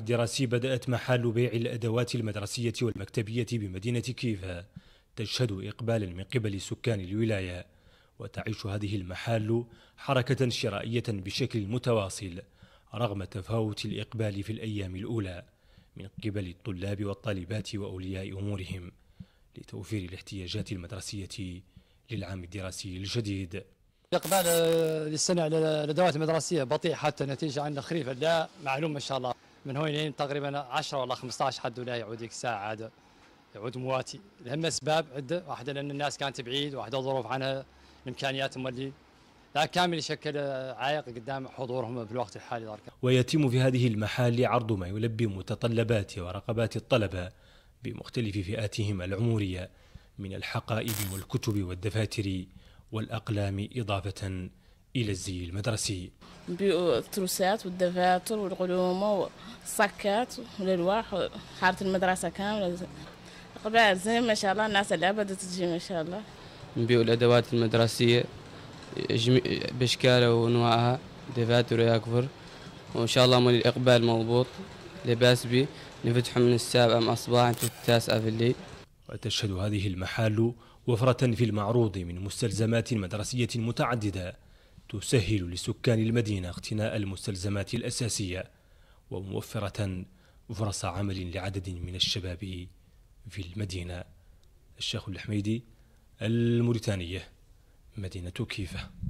الدراسي بدأت محل بيع الأدوات المدرسية والمكتبية بمدينة كيف تشهد إقبالا من قبل سكان الولاية وتعيش هذه المحال حركة شرائية بشكل متواصل رغم تفاوت الإقبال في الأيام الأولى من قبل الطلاب والطالبات وأولياء أمورهم لتوفير الاحتياجات المدرسية للعام الدراسي الجديد الإقبال للسنة على الأدوات المدرسية بطيء حتى نتيجة عن خريف لا معلوم إن شاء الله من هون لين يعني تقريبا 10 ولا 15 حد ولا يعود ديك الساعه عاد يعود مواتي لهم اسباب عده واحده لان الناس كانت بعيد واحده ظروف عنها الامكانيات مولي لا كامل يشكل عائق قدام حضورهم في الوقت الحالي دارك. ويتم في هذه المحال عرض ما يلبي متطلبات ورغبات الطلبه بمختلف فئاتهم العمريه من الحقائب والكتب والدفاتر والاقلام اضافه إلى الزي المدرسي التروسات والدفاتر والغلومة والصكات والألواح حارة المدرسة كاملة قبل زين ما شاء الله الناس اللي بدأت تجي ما شاء الله نبيعوا الأدوات المدرسية بأشكالها وأنواعها دفاتر يكفر وإن شاء الله مولي الإقبال مضبوط لباس بي نفتحه من السابعة مع أصباح في التاسعة في الليل وتشهد هذه المحال وفرة في المعروض من مستلزمات مدرسية متعددة تسهل لسكان المدينة اقتناء المستلزمات الأساسية وموفرة فرص عمل لعدد من الشباب في المدينة الشيخ الحميدي الموريتانية مدينة كيفة